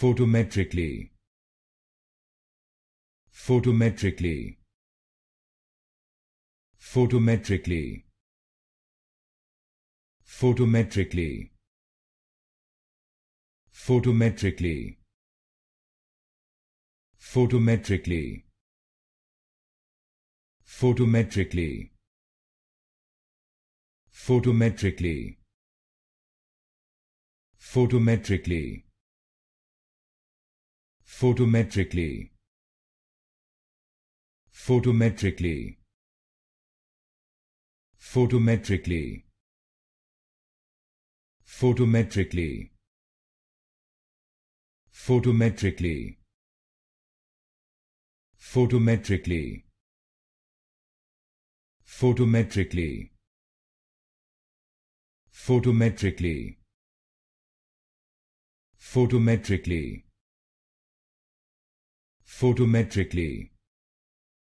photometrically photometrically photometrically photometrically photometrically photometrically photometrically photometrically photometrically photometrically photometrically photometrically photometrically photometrically photometrically photometrically photometrically photometrically photometrically